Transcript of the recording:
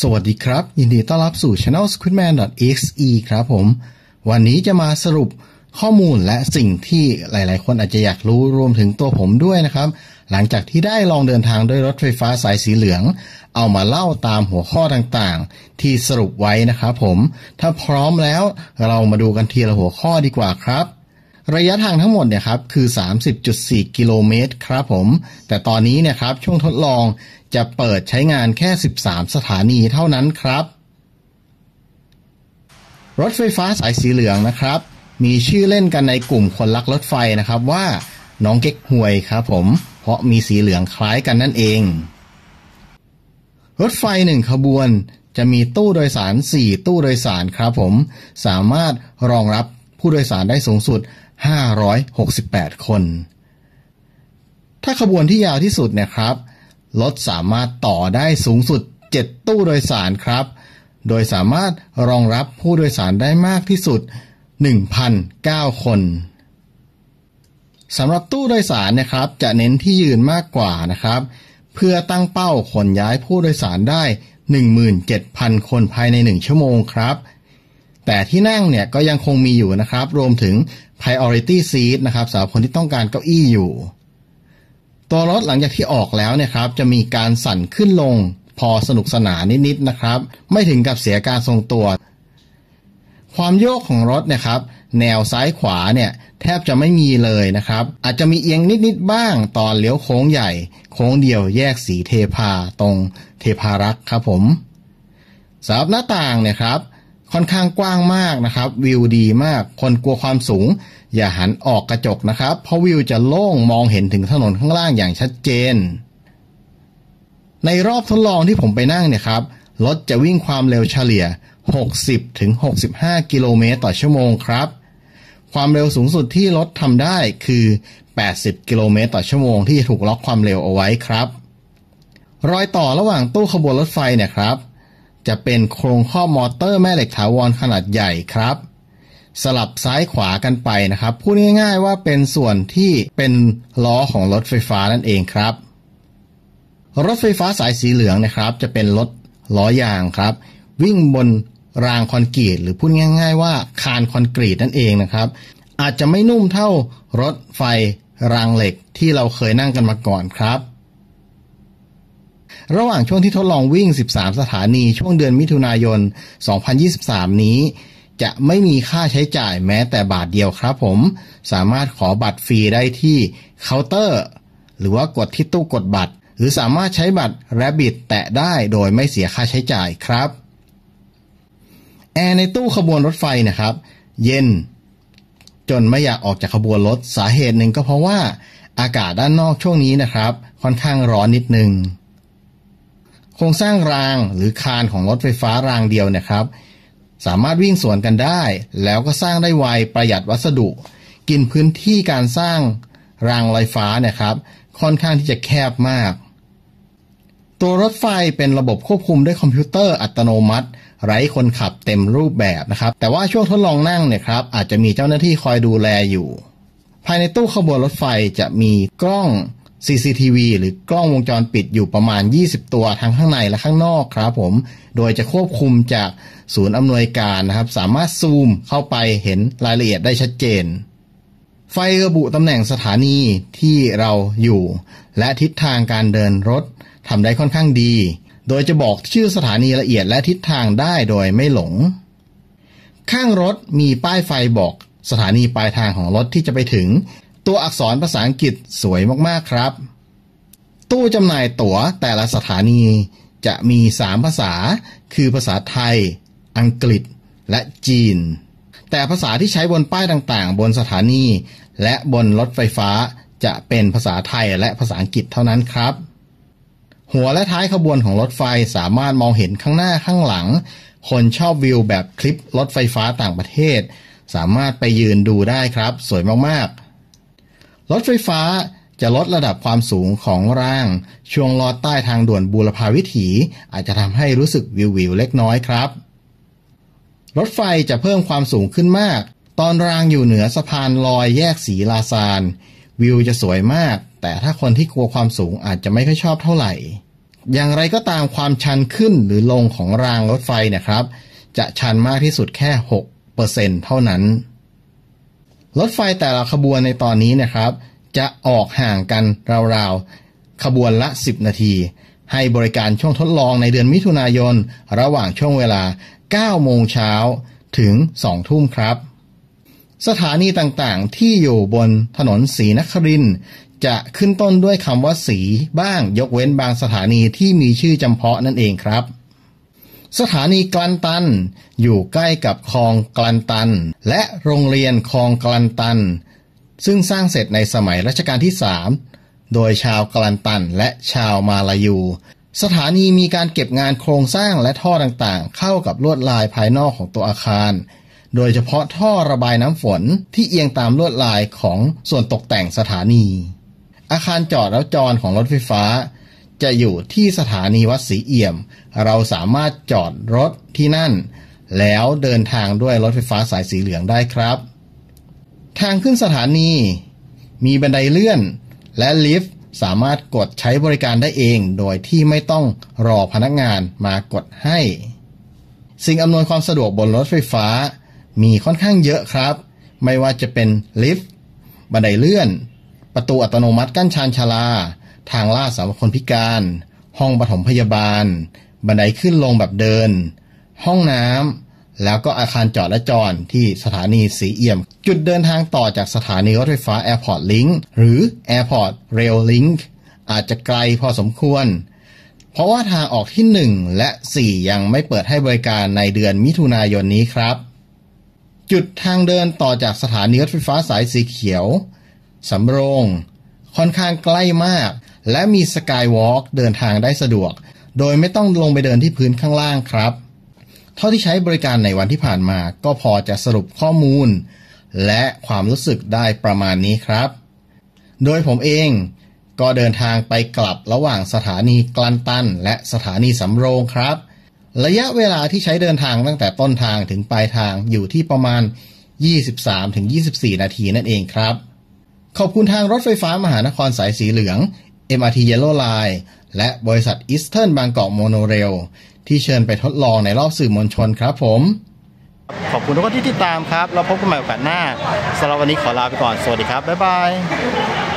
สวัสดีครับ ยินดีต้อนรับสู่ channel s q u i d m a n exe ครับผม วันนี้จะมาสรุปข้อมูลและสิ่งที่หลายๆคนอาจจะอยากรู้รวมถึงตัวผมด้วยนะครับ หลังจากที่ได้ลองเดินทางด้วยรถไฟฟ้าสายสีเหลือง เอามาเล่าตามหัวข้อต่างๆที่สรุปไว้นะครับผม ถ้าพร้อมแล้วเรามาดูกันทีละหัวข้อดีกว่าครับระยะทางทั้งหมดเนี่ยครับคือ 30.4 กิโลเมตรครับผมแต่ตอนนี้เนี่ยครับช่วงทดลองจะเปิดใช้งานแค่ 13 สถานีเท่านั้นครับ รถไฟฟ้าสายสีเหลืองนะครับ มีชื่อเล่นกันในกลุ่มคนรักรถไฟนะครับว่าน้องเก๊กหวยครับผมเพราะมีสีเหลืองคล้ายกันนั่นเอง รถไฟหนึ่งขบวน จะมีตู้โดยสาร 4 ตู้โดยสารครับผม สามารถรองรับผู้โดยสารได้สูงสุด568 คน ถ้าขบวนที่ยาวที่สุดนะครับ รถสามารถต่อได้สูงสุด 7 ตู้โดยสารครับ โดยสามารถรองรับผู้โดยสารได้มากที่สุด1,009คน สำหรับตู้โดยสารนะครับจะเน้นที่ยืนมากกว่านะครับ เพื่อตั้งเป้าขนย้ายผู้โดยสารได้ 17,000 คนภายใน 1 ชั่วโมงครับ แต่ที่นั่งเนี่ยก็ยังคงมีอยู่นะครับ รวมถึง priority seat นะครับสำหรับคนที่ต้องการเก้าอี้อยู่ ตัวรถหลังจากที่ออกแล้วเนี่ยครับ จะมีการสั่นขึ้นลง พอสนุกสนานนิด ๆ นะครับ ไม่ถึงกับเสียการทรงตัว ความโยกของรถนะครับ แนวซ้ายขวาเนี่ย แทบจะไม่มีเลยนะครับ อาจจะมีเอียงนิด ๆ บ้าง ตอนเลี้ยวโค้งใหญ่โค้งเดียวแยกสีเทพาตรงเทพารักครับผมสำหรับหน้าต่างเนี่ยครับค่อนข้างกว้างมากนะครับวิวดีมากคนกลัวความสูง อย่าหันออกกระจกนะครับ เพราะวิวจะโล่งมองเห็นถึงถนนข้างล่างอย่างชัดเจน ในรอบทดลองที่ผมไปนั่งเนี่ยครับรถจะวิ่งความเร็วเฉลี่ย 60-65ถึงกิโลเมตรต่อชั่วโมงครับ ความเร็วสูงสุดที่รถทำได้คือ 80 กิโลเมตรต่อชั่วโมงที่ถูกล็อกความเร็วเอาไว้ครับ รอยต่อระหว่างตู้ขบวนรถไฟเนี่ยครับจะเป็นโครงข้อมอเตอร์แม่เหล็กถาวรขนาดใหญ่ครับ สลับซ้ายขวากันไปนะครับพูดง่ายๆว่าเป็นส่วนที่เป็นล้อของรถไฟฟ้านั่นเองครับ รถไฟฟ้าสายสีเหลืองนะครับ จะเป็นรถล้อยางครับ วิ่งบนรางคอนกรีตหรือพูดง่ายๆว่าคานคอนกรีตนั่นเองนะครับ อาจจะไม่นุ่มเท่ารถไฟรางเหล็กที่เราเคยนั่งกันมาก่อนครับระหว่างช่วงที่ทดลองวิ่ง 13 สถานีช่วงเดือนมิถุนายน 2023 นี้ จะไม่มีค่าใช้จ่ายแม้แต่บาทเดียวครับผม สามารถขอบัตรฟรีได้ที่เคาน์เตอร์ หรือว่ากดที่ตู้กดบัตร หรือสามารถใช้บัตร Rabbit แตะได้โดยไม่เสียค่าใช้จ่ายครับแอร์ในตู้ขบวนรถไฟนะครับ เย็น จนไม่อยากออกจากขบวนรถ สาเหตุหนึ่งก็เพราะว่า อากาศด้านนอกช่วงนี้นะครับ ค่อนข้างร้อนนิดนึงครงสร้างรางหรือคานของรถไฟฟ้ารางเดียวเนี่ยครับ สามารถวิ่งสวนกันได้ แล้วก็สร้างได้ไวประหยัดวัสดุ กินพื้นที่การสร้างรางลอยฟ้าเนี่ยครับ ค่อนข้างที่จะแคบมาก ตัวรถไฟเป็นระบบควบคุมด้วยคอมพิวเตอร์อัตโนมัติ ไร้คนขับเต็มรูปแบบนะครับ แต่ว่าช่วงทดลองนั่งเนี่ยครับอาจจะมีเจ้าหน้าที่คอยดูแลอยู่ ภายในตู้ขบวนรถไฟจะมีกล้อง CCTV หรือกล้องวงจรปิดอยู่ประมาณ 20 ตัวทั้งข้างในและข้างนอกครับผม โดยจะควบคุมจากศูนย์อำนวยการนะครับ สามารถซูมเข้าไปเห็นรายละเอียดได้ชัดเจน ไฟระบุตำแหน่งสถานีที่เราอยู่ และทิศทางการเดินรถทำได้ค่อนข้างดี โดยจะบอกชื่อสถานีละเอียดและทิศทางได้โดยไม่หลง ข้างรถมีป้ายไฟบอกสถานีปลายทางของรถที่จะไปถึงตัวอักษรภาษาอังกฤษสวยมากๆครับ ตู้จำหน่ายตั๋วแต่ละสถานีจะมี 3 ภาษา คือภาษาไทย อังกฤษ และจีน แต่ภาษาที่ใช้บนป้ายต่างๆบนสถานี และบนรถไฟฟ้า จะเป็นภาษาไทยและภาษาอังกฤษเท่านั้นครับ หัวและท้ายขบวนของรถไฟสามารถมองเห็นข้างหน้าข้างหลัง คนชอบวิวแบบคลิปรถไฟฟ้าต่างประเทศ สามารถไปยืนดูได้ครับ สวยมากๆรถไฟฟ้าจะลดระดับความสูงของร่าง ช่วงลอดใต้ทางด่วนบูรพาวิถี อาจจะทำให้รู้สึกวิววิวเล็กน้อยครับรถไฟจะเพิ่มความสูงขึ้นมาก ตอนรางอยู่เหนือสะพานลอยแยกสีลาซานวิวจะสวยมาก แต่ถ้าคนที่กลัวความสูงอาจจะไม่ค่อยชอบเท่าไหร่ อย่างไรก็ตามความชันขึ้นหรือลงของรางรถไฟนะครับ จะชันมากที่สุดแค่ 6%เท่านั้นรถไฟแต่ละขบวนในตอนนี้นะครับ จะออกห่างกันราวๆ ขบวนละ 10 นาที ให้บริการช่วงทดลองในเดือนมิถุนายน ระหว่างช่วงเวลา 9 โมงเช้าถึง2ทุ่มครับ สถานีต่างๆ ที่อยู่บนถนนสีนครินจะขึ้นต้นด้วยคำว่าสีบ้างยกเว้นบางสถานีที่มีชื่อจำเพาะนั่นเองครับสถานีกลันตันอยู่ใกล้กับคลองกลันตันและโรงเรียนคลองกลันตัน ซึ่งสร้างเสร็จในสมัยรัชกาลที่สามโดยชาวกลันตันและชาวมาลายู สถานีมีการเก็บงานโครงสร้างและท่อต่างๆ เข้ากับลวดลายภายนอกของตัวอาคาร โดยเฉพาะท่อระบายน้ำฝนที่เอียงตามลวดลายของส่วนตกแต่งสถานี อาคารจอดแล้วจรของรถไฟฟ้าจะอยู่ที่สถานีวัดศรีเอี่ยม เราสามารถจอดรถที่นั่น แล้วเดินทางด้วยรถไฟฟ้าสายสีเหลืองได้ครับ ทางขึ้นสถานี มีบันไดเลื่อนและลิฟต์สามารถกดใช้บริการได้เองโดยที่ไม่ต้องรอพนักงานมากดให้ สิ่งอำนวยความสะดวกบนรถไฟฟ้า มีค่อนข้างเยอะครับ ไม่ว่าจะเป็นลิฟต์บันไดเลื่อน ประตูอัตโนมัติกั้นชานชาลาทางลาดสำหรับคนพิการ ห้องปฐมพยาบาล บันไดขึ้นลงแบบเดิน ห้องน้ำ แล้วก็อาคารจอดและจอดที่สถานีสีเอี่ยม จุดเดินทางต่อจากสถานีรถไฟฟ้าแ์พอร์ตลิง n ์หรือ Airport r ร i ลิง n ์อาจจะไกลพอสมควร เพราะว่าทางออกที่ 1 และ 4 ยังไม่เปิดให้บริการในเดือนมิถุนายนนี้ครับ จุดทางเดินต่อจากสถานีรถไฟฟ้าสายสีเขียวสำโรงค่อนข้างใกล้มากและมีสกายวอล์กเดินทางได้สะดวก โดยไม่ต้องลงไปเดินที่พื้นข้างล่างครับเท่าที่ใช้บริการในวันที่ผ่านมา ก็พอจะสรุปข้อมูล และความรู้สึกได้ประมาณนี้ครับ โดยผมเองก็เดินทางไปกลับระหว่างสถานีกลันตันและสถานีสำโรงครับ ระยะเวลาที่ใช้เดินทางตั้งแต่ต้นทางถึงปลายทางอยู่ที่ประมาณ 23-24 นาทีนั่นเองครับขอบคุณทางรถไฟฟ้ามหานครสายสีเหลือง MRT Yellow Line และบริษัท Eastern บางกอกโมโนเรลที่เชิญไปทดลองในรอบสื่อมวลชนครับผม ขอบคุณทุกคนที่ติดตามครับ เราพบกันใหม่โอกาสหน้าสำหรับวันนี้ขอลาไปก่อน สวัสดีครับ บ๊ายบาย